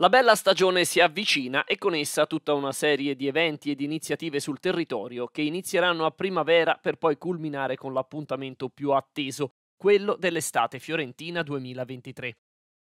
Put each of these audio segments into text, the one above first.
La bella stagione si avvicina e con essa tutta una serie di eventi ed iniziative sul territorio che inizieranno a primavera per poi culminare con l'appuntamento più atteso, quello dell'estate fiorentina 2023.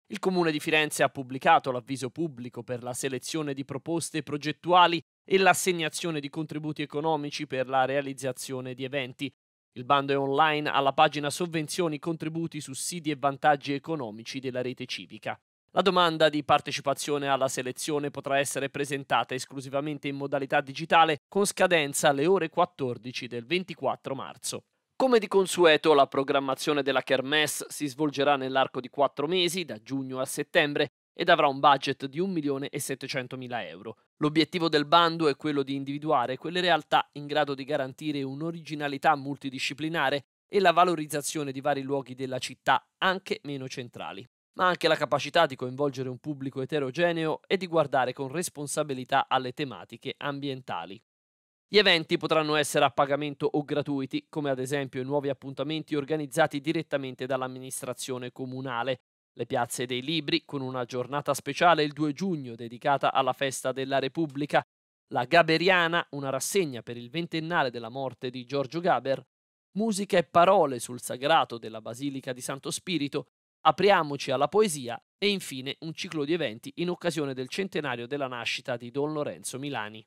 Il Comune di Firenze ha pubblicato l'avviso pubblico per la selezione di proposte progettuali e l'assegnazione di contributi economici per la realizzazione di eventi. Il bando è online alla pagina Sovvenzioni, contributi, sussidi e vantaggi economici della rete civica. La domanda di partecipazione alla selezione potrà essere presentata esclusivamente in modalità digitale con scadenza alle ore 14 del 24 marzo. Come di consueto, la programmazione della Kermesse si svolgerà nell'arco di quattro mesi, da giugno a settembre, ed avrà un budget di 1.700.000 euro. L'obiettivo del bando è quello di individuare quelle realtà in grado di garantire un'originalità multidisciplinare e la valorizzazione di vari luoghi della città, anche meno centrali ma anche la capacità di coinvolgere un pubblico eterogeneo e di guardare con responsabilità alle tematiche ambientali. Gli eventi potranno essere a pagamento o gratuiti, come ad esempio i nuovi appuntamenti organizzati direttamente dall'amministrazione comunale, le piazze dei libri con una giornata speciale il 2 giugno dedicata alla festa della Repubblica, la Gaberiana, una rassegna per il ventennale della morte di Giorgio Gaber, musica e parole sul sagrato della Basilica di Santo Spirito apriamoci alla poesia e infine un ciclo di eventi in occasione del centenario della nascita di Don Lorenzo Milani.